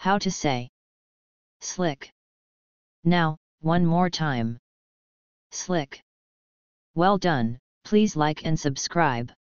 How to say. Slick. Now, one more time. Slick. Well done, please like and subscribe.